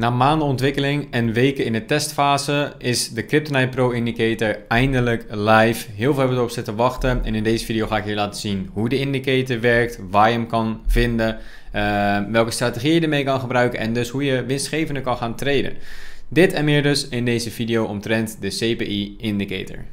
Na maanden ontwikkeling en weken in de testfase is de Kryptonite Pro indicator eindelijk live. Heel veel hebben erop zitten wachten en in deze video ga ik je laten zien hoe de indicator werkt, waar je hem kan vinden, eh, welke strategie je ermee kan gebruiken en dus hoe je winstgevende kan gaan traden. Dit en meer dus in deze video omtrent de CPI indicator.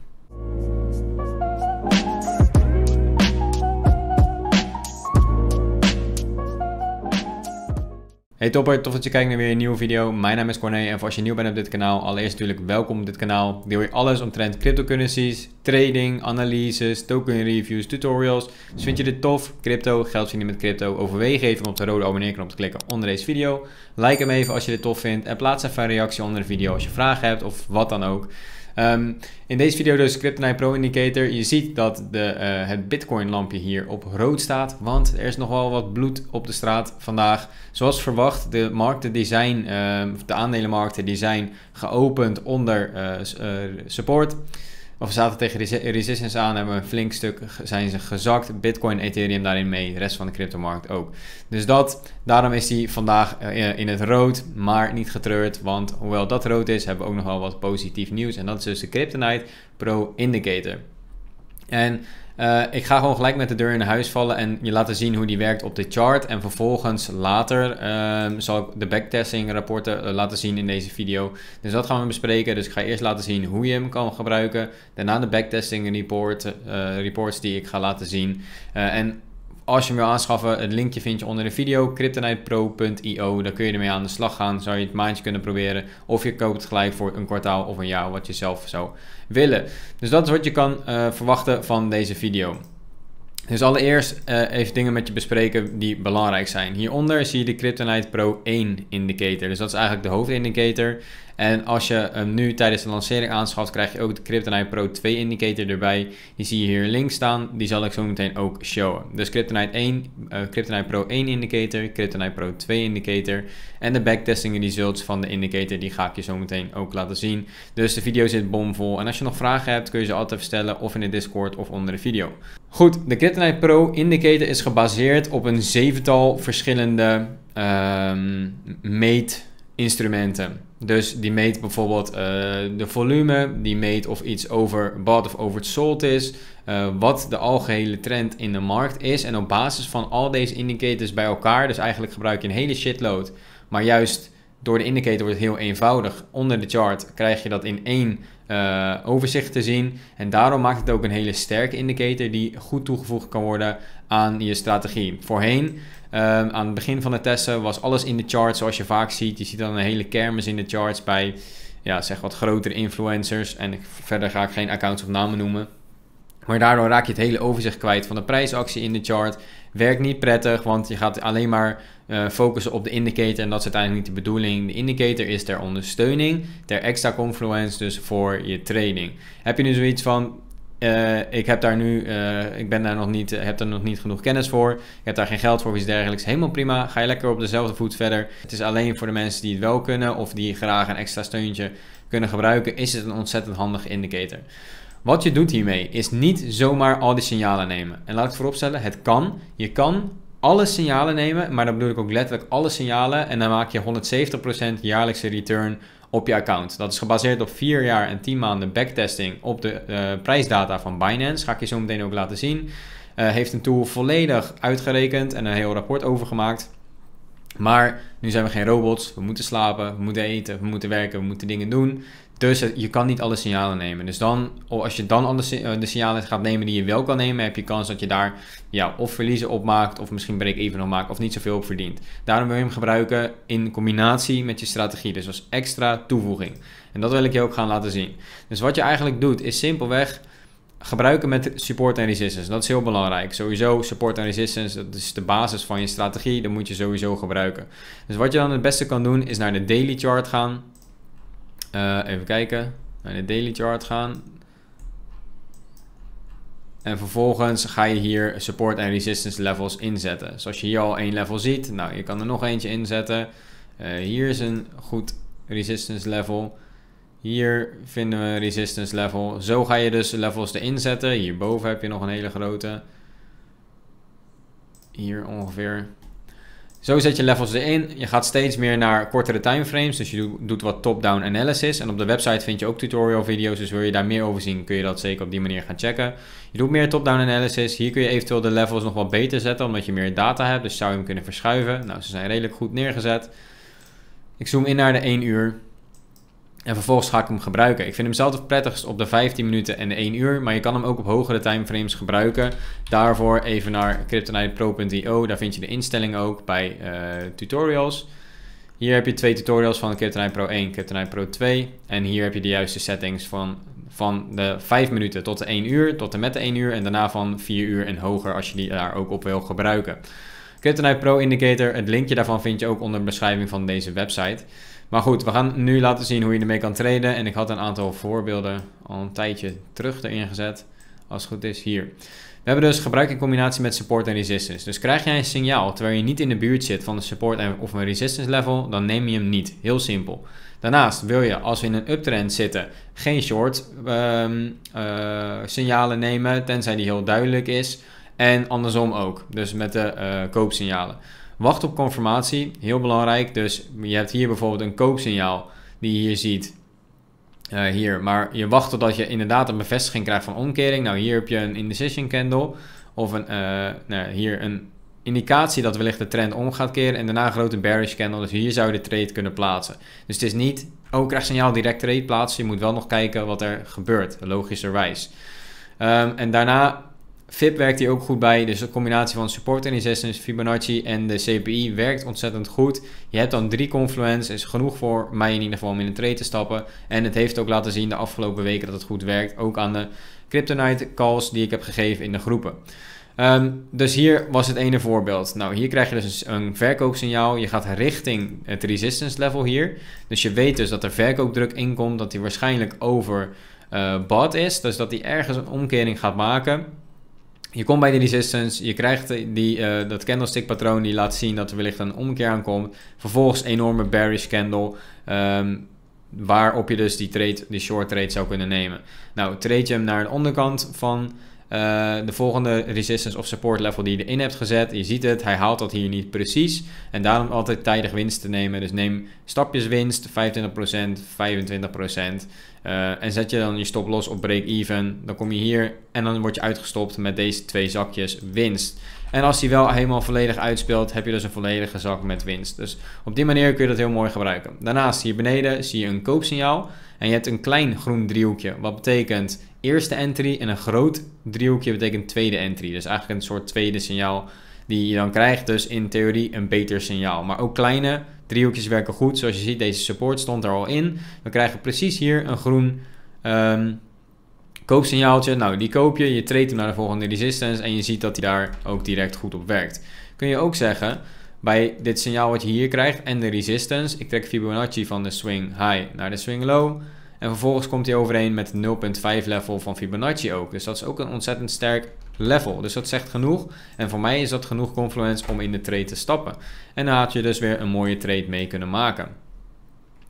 Hey topper, tof dat je kijkt naar weer een nieuwe video. Mijn naam is Corné en voor als je nieuw bent op dit kanaal, allereerst natuurlijk welkom op dit kanaal. Deel je alles omtrent cryptocurrencies, trading, analyses, token reviews, tutorials. Dus vind je dit tof? Crypto, geld verdienen met crypto? Overweeg even om op de rode abonneerknop te klikken onder deze video. Like hem even als je dit tof vindt en plaats even een reactie onder de video als je vragen hebt of wat dan ook. Ehm, in deze video dus Cryptonite Pro Indicator. Je ziet dat de, eh, het Bitcoin lampje hier op rood staat, want er is nog wel wat bloed op de straat vandaag. Zoals verwacht, de markten die ehm, zijn, de aandelenmarkten die zijn geopend onder eh, eh, support. Of zaten tegen resistance aan, hebben een flink stuk zijn ze gezakt. Bitcoin, Ethereum daarin mee, de rest van de cryptomarkt ook. Dus dat, daarom is hij vandaag eh, in het rood, maar niet getreurd. Want hoewel dat rood is, hebben we ook nog wel wat positief nieuws. En dat is dus de Kryptonite Pro Indicator. En eh, ik ga gewoon gelijk met de deur in huis vallen en je laten zien hoe die werkt op de chart. En vervolgens later ehm, zal ik de backtesting rapporten eh, laten zien in deze video. Dus dat gaan we bespreken. Dus ik ga eerst laten zien hoe je hem kan gebruiken. Daarna de backtesting report, eh, reports die ik ga laten zien. en als je hem wil aanschaffen, het linkje vind je onder de video, cryptonitepro.io. Dan kun je ermee aan de slag gaan, zou je het maandje kunnen proberen. Of je koopt het gelijk voor een kwartaal of een jaar, wat je zelf zou willen. Dus dat is wat je kan eh, verwachten van deze video. Dus allereerst eh, even dingen met je bespreken die belangrijk zijn. Hieronder zie je de Kryptonite Pro 1 indicator. Dus dat is eigenlijk de hoofdindicator. En als je hem nu tijdens de lancering aanschaft, krijg je ook de Kryptonite Pro 2 indicator erbij. Die zie je hier links staan, die zal ik zo meteen ook showen. Dus Kryptonite, 1, uh, eh, Kryptonite Pro 1 indicator, Kryptonite Pro 2 indicator en de backtesting results van de indicator, die ga ik je zo meteen ook laten zien. Dus de video zit bomvol en als je nog vragen hebt, kun je ze altijd stellen of in de Discord of onder de video. Goed, de Kryptonite Pro indicator is gebaseerd op een zevental verschillende um, meet instrumenten. Dus die meet bijvoorbeeld eh, de volume, die meet of iets overbought of oversold is, eh, wat de algehele trend in de markt is. En op basis van al deze indicators bij elkaar, dus eigenlijk gebruik je een hele shitload, maar juist door de indicator wordt het heel eenvoudig. Onder de chart krijg je dat in één eh, overzicht te zien. En daarom maakt het ook een hele sterke indicator die goed toegevoegd kan worden aan je strategie. Voorheen, ehm, aan het begin van de testen, was alles in de charts zoals je vaak ziet. Je ziet dan een hele kermis in de charts bij ja, zeg wat grotere influencers. En verder ga ik geen accounts of namen noemen. Maar daardoor raak je het hele overzicht kwijt van de prijsactie in de chart. Werkt niet prettig, want je gaat alleen maar eh, focussen op de indicator. En dat is uiteindelijk niet de bedoeling. De indicator is ter ondersteuning, ter extra confluence, dus voor je training. Heb je nu zoiets van. Eh, ik heb daar nu, eh, ik ben daar nog niet, heb daar nog niet genoeg kennis voor. Ik heb daar geen geld voor of iets dergelijks. Helemaal prima. Ga je lekker op dezelfde voet verder. Het is alleen voor de mensen die het wel kunnen of die graag een extra steuntje kunnen gebruiken, is het een ontzettend handige indicator. Wat je doet hiermee is niet zomaar al die signalen nemen. En laat ik vooropstellen, het kan. Je kan alle signalen nemen, maar dan bedoel ik ook letterlijk alle signalen. En dan maak je 170% jaarlijkse return op je account. Dat is gebaseerd op 4 jaar en 10 maanden backtesting op de eh, prijsdata van Binance. Ga ik je zo meteen ook laten zien. Eh, heeft een tool volledig uitgerekend en een heel rapport over gemaakt. Maar nu zijn we geen robots, we moeten slapen, we moeten eten, we moeten werken, we moeten dingen doen. Dus je kan niet alle signalen nemen. Dus dan, oh, als je dan alle eh, de signalen gaat nemen die je wel kan nemen, heb je kans dat je daar ja, of verliezen op maakt, of misschien break even op maakt, of niet zoveel op verdient. Daarom wil je hem gebruiken in combinatie met je strategie, dus als extra toevoeging. En dat wil ik je ook gaan laten zien. Dus wat je eigenlijk doet, is simpelweg gebruiken met support en resistance. Dat is heel belangrijk. Sowieso support en resistance, dat is de basis van je strategie. Dat moet je sowieso gebruiken. Dus wat je dan het beste kan doen, is naar de daily chart gaan. Eh, even kijken. Naar de daily chart gaan. En vervolgens ga je hier support en resistance levels inzetten. Zoals je hier al één level ziet. Nou, je kan er nog eentje inzetten. Uh, hier is een goed resistance level. Hier vinden we resistance level. Zo ga je dus levels erin zetten. Hierboven heb je nog een hele grote. Hier ongeveer. Zo zet je levels erin. Je gaat steeds meer naar kortere timeframes. Dus je doet wat top-down analysis. En op de website vind je ook tutorial video's. Dus wil je daar meer over zien, kun je dat zeker op die manier gaan checken. Je doet meer top-down analysis. Hier kun je eventueel de levels nog wat beter zetten, omdat je meer data hebt. Dus zou je hem kunnen verschuiven. Nou, ze zijn redelijk goed neergezet. Ik zoom in naar de 1 uur. En vervolgens ga ik hem gebruiken. Ik vind hem zelf het prettigst op de 15 minuten en de 1 uur. Maar je kan hem ook op hogere timeframes gebruiken. Daarvoor even naar CryptonitePro.io. Daar vind je de instellingen ook bij eh, tutorials. Hier heb je twee tutorials van Kryptonite Pro 1, Kryptonite Pro 2. En hier heb je de juiste settings van, van de 5 minuten tot de 1 uur, tot en met de 1 uur. En daarna van 4 uur en hoger als je die daar ook op wil gebruiken. Kryptonite Pro Indicator, het linkje daarvan vind je ook onder de beschrijving van deze website. Maar goed, we gaan nu laten zien hoe je ermee kan traden. En ik had een aantal voorbeelden al een tijdje terug erin gezet. Als het goed is, hier. We hebben dus gebruik in combinatie met support en resistance. Dus krijg jij een signaal terwijl je niet in de buurt zit van de support of een resistance level, dan neem je hem niet. Heel simpel. Daarnaast wil je als we in een uptrend zitten geen short ehm, eh, signalen nemen, tenzij die heel duidelijk is. En andersom ook, dus met de eh, koopsignalen. Wacht op confirmatie, heel belangrijk. Dus je hebt hier bijvoorbeeld een koopsignaal die je hier ziet. Eh, hier, maar je wacht totdat je inderdaad een bevestiging krijgt van omkering. Nou, hier heb je een indecision candle. Of een, eh, nou, hier een indicatie dat wellicht de trend om gaat keren. En daarna een grote bearish candle. Dus hier zou je de trade kunnen plaatsen. Dus het is niet, oh krijg signaal direct trade plaatsen. Je moet wel nog kijken wat er gebeurt, logischerwijs. Ehm, en daarna FIP werkt hier ook goed bij. Dus de combinatie van support en resistance, Fibonacci en de CPI werkt ontzettend goed. Je hebt dan drie confluence. Is genoeg voor mij in ieder geval om in een trade te stappen. En het heeft ook laten zien de afgelopen weken dat het goed werkt. Ook aan de Kryptonite calls die ik heb gegeven in de groepen. Ehm, dus hier was het ene voorbeeld. Nou, hier krijg je dus een verkoopsignaal. Je gaat richting het resistance level hier. Dus je weet dus dat er verkoopdruk inkomt. Dat hij waarschijnlijk over uh, is. Dus dat hij ergens een omkering gaat maken je komt bij de resistance, je krijgt die, eh, dat candlestick patroon die laat zien dat er wellicht een omkeer aankomt. Vervolgens enorme bearish candle, um, waarop je dus die, trade, die short trade zou kunnen nemen. Nou, trade je hem naar de onderkant van eh, de volgende resistance of support level die je erin hebt gezet. Je ziet het, hij haalt dat hier niet precies. En daarom altijd tijdig winst te nemen. Dus neem stapjes winst, 25%, 25%. Eh, en zet je dan je stop los op break-even, dan kom je hier en dan word je uitgestopt met deze twee zakjes winst. En als hij wel helemaal volledig uitspeelt, heb je dus een volledige zak met winst. Dus op die manier kun je dat heel mooi gebruiken. Daarnaast hier beneden zie je een koopsignaal en je hebt een klein groen driehoekje. Wat betekent eerste entry en een groot driehoekje betekent tweede entry. Dus eigenlijk een soort tweede signaal die je dan krijgt. Dus in theorie een beter signaal. Maar ook kleine Driehoekjes werken goed. Zoals je ziet, deze support stond er al in. We krijgen precies hier een groen um, koopsignaaltje. Nou, die koop je. Je treedt hem naar de volgende resistance. En je ziet dat hij daar ook direct goed op werkt. Kun je ook zeggen, bij dit signaal wat je hier krijgt en de resistance. Ik trek Fibonacci van de swing high naar de swing low. En vervolgens komt hij overeen met 0.5 level van Fibonacci ook. Dus dat is ook een ontzettend sterk level. Dus dat zegt genoeg. En voor mij is dat genoeg confluence om in de trade te stappen. En dan had je dus weer een mooie trade mee kunnen maken.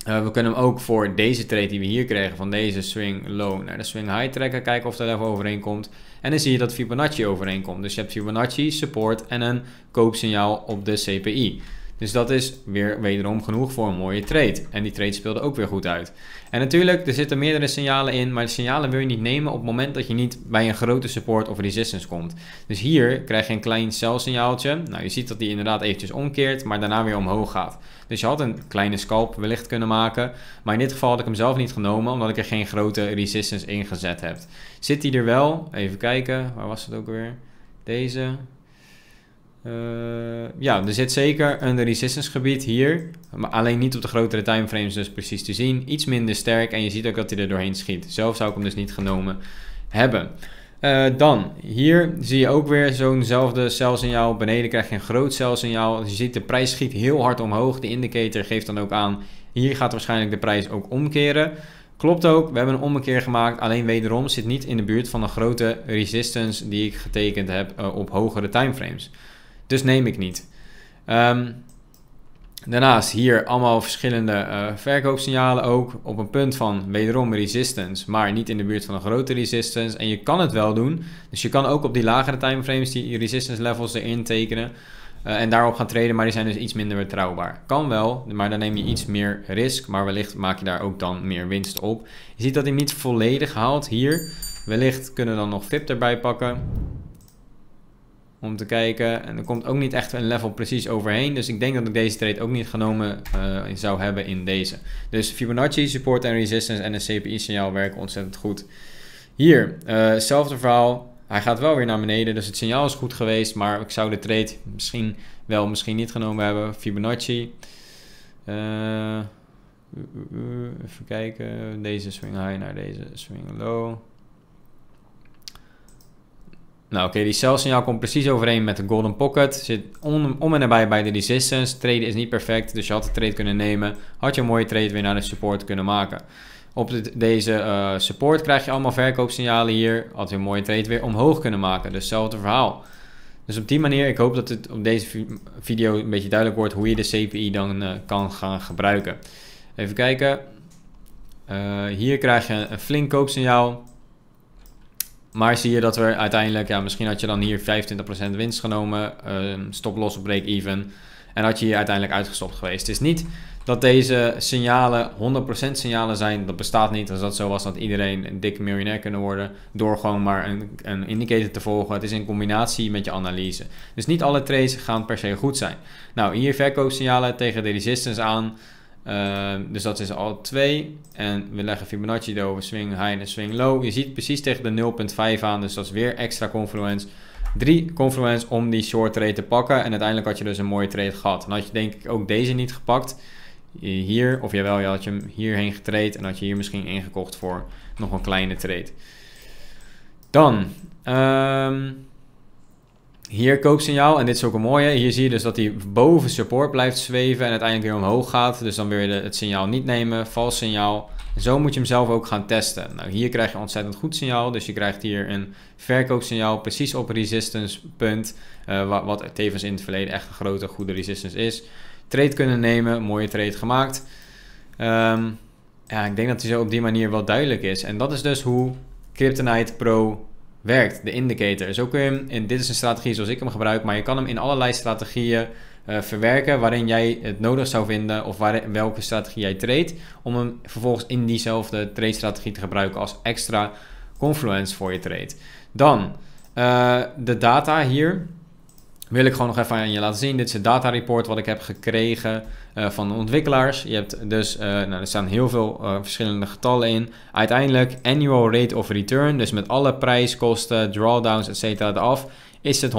Eh, we kunnen hem ook voor deze trade die we hier kregen, van deze swing low naar de swing high trekken, kijken of dat level overeenkomt En dan zie je dat Fibonacci overeenkomt. Dus je hebt Fibonacci, support en een koopsignaal op de CPI. Dus dat is weer wederom genoeg voor een mooie trade. En die trade speelde ook weer goed uit. En natuurlijk, er zitten meerdere signalen in, maar de signalen wil je niet nemen op het moment dat je niet bij een grote support of resistance komt. Dus hier krijg je een klein sell-signaaltje. Nou, je ziet dat die inderdaad eventjes omkeert, maar daarna weer omhoog gaat. Dus je had een kleine scalp wellicht kunnen maken, maar in dit geval had ik hem zelf niet genomen, omdat ik er geen grote resistance in gezet heb. Zit die er wel? Even kijken, waar was het ook weer? Deze, eh, ja, er zit zeker een resistance gebied hier. Maar alleen niet op de grotere timeframes dus precies te zien. Iets minder sterk en je ziet ook dat hij er doorheen schiet. Zelf zou ik hem dus niet genomen hebben. Eh, dan, hier zie je ook weer zo'nzelfde celsignaal. Beneden krijg je een groot celsignaal. Je ziet de prijs schiet heel hard omhoog. De indicator geeft dan ook aan, hier gaat waarschijnlijk de prijs ook omkeren. Klopt ook, we hebben een ommekeer gemaakt. Alleen wederom zit niet in de buurt van de grote resistance die ik getekend heb eh, op hogere timeframes. Dus neem ik niet. Ehm, daarnaast hier allemaal verschillende uh, verkoopsignalen ook. Op een punt van wederom resistance, maar niet in de buurt van een grote resistance. En je kan het wel doen. Dus je kan ook op die lagere timeframes die resistance levels erin tekenen. Eh, en daarop gaan traden, maar die zijn dus iets minder betrouwbaar. Kan wel, maar dan neem je iets meer risk. Maar wellicht maak je daar ook dan meer winst op. Je ziet dat hij niet volledig haalt hier. Wellicht kunnen we dan nog FIP erbij pakken. Om te kijken. En er komt ook niet echt een level precies overheen. Dus ik denk dat ik deze trade ook niet genomen eh, zou hebben in deze. Dus Fibonacci, support en resistance en een CPI signaal werken ontzettend goed. Hier, hetzelfde eh, verhaal. Hij gaat wel weer naar beneden, dus het signaal is goed geweest. Maar ik zou de trade misschien wel, misschien niet genomen hebben. Fibonacci. Eh, even kijken. Deze swing high naar deze swing low. Nou oké, die celsignaal signaal komt precies overeen met de golden pocket. Zit om, om en nabij bij de resistance. Trade is niet perfect, dus je had de trade kunnen nemen. Had je een mooie trade weer naar de support kunnen maken. Op deze eh, support krijg je allemaal verkoopsignalen hier. Had je een mooie trade weer omhoog kunnen maken. Dus hetzelfde verhaal. Dus op die manier, ik hoop dat het op deze video een beetje duidelijk wordt hoe je de CPI dan eh, kan gaan gebruiken. Even kijken. Eh, hier krijg je een flink koopsignaal. Maar zie je dat we uiteindelijk, ja, misschien had je dan hier 25% winst genomen, ehm, stop los op break-even. En had je hier uiteindelijk uitgestopt geweest. Het is niet dat deze signalen 100% signalen zijn. Dat bestaat niet. Als dat zo was, dat iedereen een dikke miljonair kunnen worden. Door gewoon maar een, een indicator te volgen. Het is in combinatie met je analyse. Dus niet alle trades gaan per se goed zijn. Nou, hier verkoopsignalen tegen de resistance aan. Ehm, dus dat is al 2. En we leggen Fibonacci erover, swing high en swing low. Je ziet precies tegen de 0.5 aan, dus dat is weer extra confluence. 3 confluence om die short trade te pakken. En uiteindelijk had je dus een mooie trade gehad. En had je denk ik ook deze niet gepakt, eh, hier, of jawel, je had je hem hierheen getraind en had je hier misschien ingekocht voor nog een kleine trade. Dan, um, hier koopsignaal, en dit is ook een mooie. Hier zie je dus dat hij boven support blijft zweven en uiteindelijk weer omhoog gaat. Dus dan wil je het signaal niet nemen, vals signaal. zo moet je hem zelf ook gaan testen. Nou, hier krijg je ontzettend goed signaal. Dus je krijgt hier een verkoopsignaal precies op resistance punt. Eh, wat, wat tevens in het verleden echt een grote goede resistance is. Trade kunnen nemen, mooie trade gemaakt. Ehm, ja, ik denk dat hij zo op die manier wel duidelijk is. En dat is dus hoe Kryptonite Pro werkt, de indicator. Zo kun je hem, en dit is een strategie zoals ik hem gebruik, maar je kan hem in allerlei strategieën eh, verwerken waarin jij het nodig zou vinden of waar, welke strategie jij trade, om hem vervolgens in diezelfde trade strategie te gebruiken als extra confluence voor je trade. Dan eh, de data hier wil ik gewoon nog even aan je laten zien. Dit is het data report wat ik heb gekregen eh, van de ontwikkelaars. Je hebt dus, eh, nou, er staan heel veel eh, verschillende getallen in. Uiteindelijk annual rate of return, dus met alle prijskosten, drawdowns, etc. eraf, is het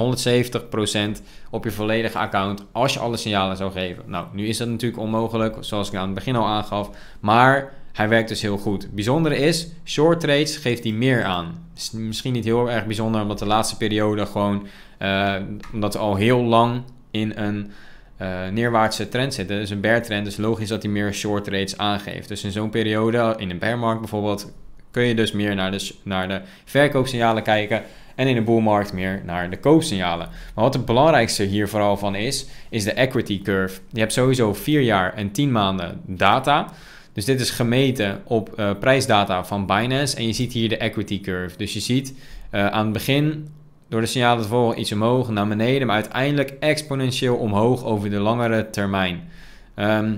170% op je volledige account als je alle signalen zou geven. Nou, nu is dat natuurlijk onmogelijk, zoals ik aan het begin al aangaf, maar hij werkt dus heel goed. Bijzonder is, short trades geeft hij meer aan. misschien niet heel erg bijzonder, omdat de laatste periode gewoon eh, omdat we al heel lang in een eh, neerwaartse trend zitten. Dus een bear trend, dus logisch dat hij meer short rates aangeeft. Dus in zo'n periode, in een bear markt bijvoorbeeld, kun je dus meer naar de, naar de verkoopsignalen kijken. En in de markt meer naar de koopsignalen. Maar wat het belangrijkste hier vooral van is, is de equity curve. Je hebt sowieso 4 jaar en 10 maanden data. Dus dit is gemeten op eh, prijsdata van Binance. En je ziet hier de equity curve. Dus je ziet aan het begin door de signalen te volgen iets omhoog, naar beneden, maar uiteindelijk exponentieel omhoog over de langere termijn. Ehm,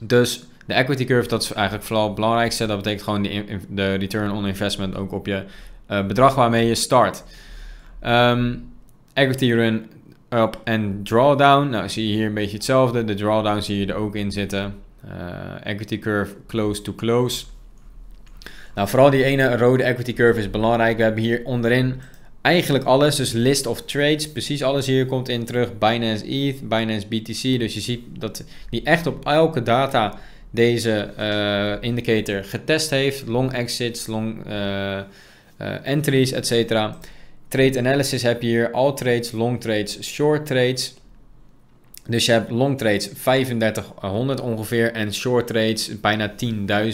dus de equity curve, dat is eigenlijk vooral het belangrijkste. Dat betekent gewoon de, de return on investment ook op je eh, bedrag waarmee je start. Ehm, equity run up en drawdown. Nou, zie je hier een beetje hetzelfde. De drawdown zie je er ook in zitten. Eh, equity curve close to close. Nou, vooral die ene rode equity curve is belangrijk. We hebben hier onderin eigenlijk alles. Dus list of trades, precies alles hier komt in terug. Binance ETH, Binance BTC. Dus je ziet dat die echt op elke data deze eh, indicator getest heeft. Long exits, long eh, eh, entries, etc. Trade analysis heb je hier. All trades, long trades, short trades. Dus je hebt long trades 3500 ongeveer en short trades bijna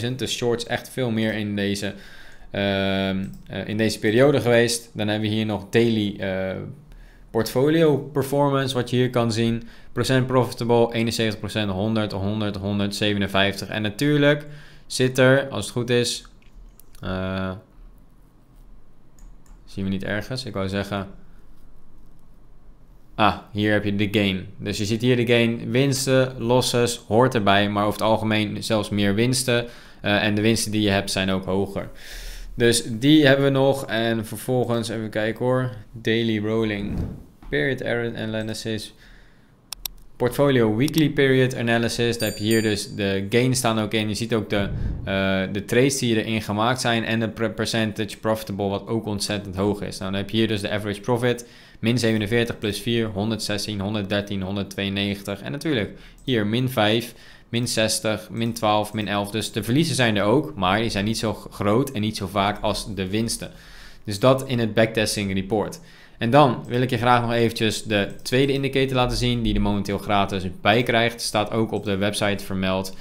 10.000. Dus shorts echt veel meer in deze Ehm, eh, in deze periode geweest. Dan hebben we hier nog daily eh, portfolio performance, wat je hier kan zien. Procent profitable, 71%, 100, 100, 157. En natuurlijk zit er, als het goed is, eh, zien we niet ergens. Ik wou zeggen, ah, hier heb je de gain. Dus je ziet hier de gain, winsten, losses, hoort erbij. Maar over het algemeen zelfs meer winsten. en de winsten die je hebt zijn ook hoger. Dus die hebben we nog. En vervolgens, even kijken hoor. Daily rolling period analysis. Portfolio weekly period analysis. Daar heb je hier dus de gains staan ook in. Je ziet ook de, eh, de trades die erin gemaakt zijn. En de percentage profitable wat ook ontzettend hoog is. Nou dan heb je hier dus de average profit. Min 47 plus 4, 116, 113, 192. En natuurlijk hier min 5 min 60, min 12, min 11. Dus de verliezen zijn er ook, maar die zijn niet zo groot en niet zo vaak als de winsten. Dus dat in het backtesting report. En dan wil ik je graag nog eventjes de tweede indicator laten zien, die je momenteel gratis bij krijgt. Staat ook op de website vermeld.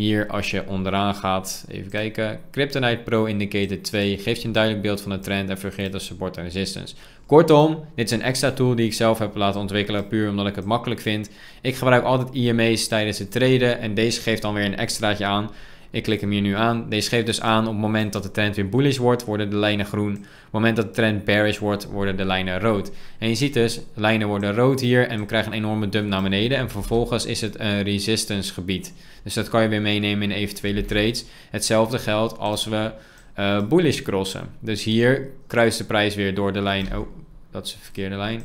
Hier als je onderaan gaat, even kijken, Kryptonite Pro Indicator 2 geeft je een duidelijk beeld van de trend en fungeert als support en resistance. Kortom, dit is een extra tool die ik zelf heb laten ontwikkelen puur omdat ik het makkelijk vind. Ik gebruik altijd IMA's tijdens het traden en deze geeft dan weer een extraatje aan ik klik hem hier nu aan. Deze geeft dus aan op het moment dat de trend weer bullish wordt, worden de lijnen groen. Op het moment dat de trend bearish wordt, worden de lijnen rood. En je ziet dus, lijnen worden rood hier en we krijgen een enorme dump naar beneden. En vervolgens is het een resistance gebied. Dus dat kan je weer meenemen in eventuele trades. Hetzelfde geldt als we eh, bullish crossen. Dus hier kruist de prijs weer door de lijn. Oh, dat is de verkeerde lijn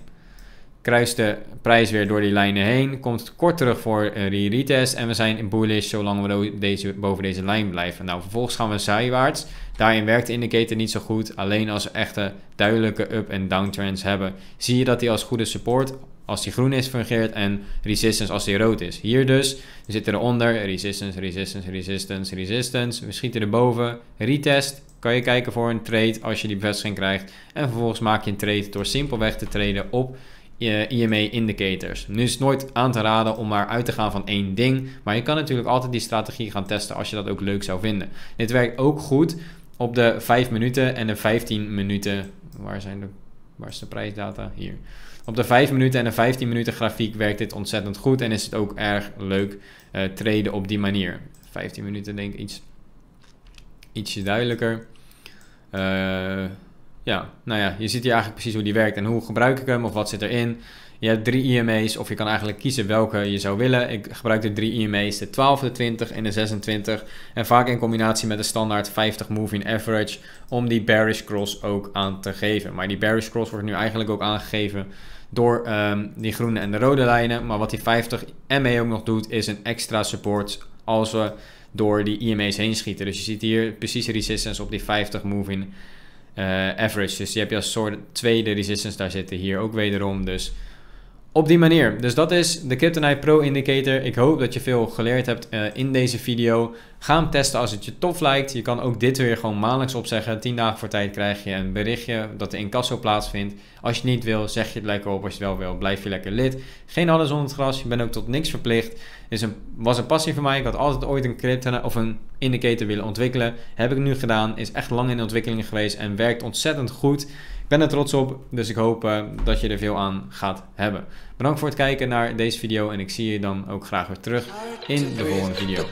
kruist de prijs weer door die lijnen heen. Komt kort terug voor uh, eh, retest en we zijn bullish zolang we deze, boven deze lijn blijven. Nou, vervolgens gaan we zijwaarts. Daarin werkt de indicator niet zo goed. Alleen als we echte duidelijke up- en downtrends hebben, zie je dat die als goede support als die groen is fungeert en resistance als die rood is. Hier dus, we zitten eronder, resistance, resistance, resistance, resistance. We schieten erboven, retest, kan je kijken voor een trade als je die bevestiging krijgt. En vervolgens maak je een trade door simpelweg te traden op IMA e indicators. Nu is het nooit aan te raden om maar uit te gaan van één ding, maar je kan natuurlijk altijd die strategie gaan testen als je dat ook leuk zou vinden. Dit werkt ook goed op de 5 minuten en de 15 minuten. Waar, zijn de, waar is de prijsdata? Hier. Op de 5 minuten en de 15 minuten grafiek werkt dit ontzettend goed en is het ook erg leuk uh, eh, treden op die manier. 15 minuten denk ik iets, ietsje duidelijker. Eh, ja, nou ja, je ziet hier eigenlijk precies hoe die werkt en hoe gebruik ik hem of wat zit erin. Je hebt drie IMAs, e of je kan eigenlijk kiezen welke je zou willen. Ik gebruik de drie IMAs, e de 12, de 20 en de 26. En vaak in combinatie met de standaard 50 moving average om die bearish cross ook aan te geven. Maar die bearish cross wordt nu eigenlijk ook aangegeven door ehm, die groene en de rode lijnen. Maar wat die 50 MA ook nog doet is een extra support als we door die IMA's e heen schieten. Dus je ziet hier precies resistance op die 50 moving eh, average. Dus je hebt je als soort tweede resistance daar zitten. Hier ook wederom. Dus op die manier. Dus dat is de Kryptonite Pro Indicator. Ik hoop dat je veel geleerd hebt eh, in deze video. Ga hem testen als het je tof lijkt. Je kan ook dit weer gewoon maandelijks opzeggen. 10 dagen voor tijd krijg je een berichtje dat de incasso plaatsvindt. Als je niet wil, zeg je het lekker op. Als je wel wil, blijf je lekker lid. Geen alles onder gras. Je bent ook tot niks verplicht. Is een, was een passie voor mij. Ik had altijd ooit een Kryptonite of een indicator willen ontwikkelen. Heb ik nu gedaan. Is echt lang in ontwikkeling geweest en werkt ontzettend goed. Ik ben er trots op, dus ik hoop eh, dat je er veel aan gaat hebben. Bedankt voor het kijken naar deze video en ik zie je dan ook graag weer terug in de volgende video.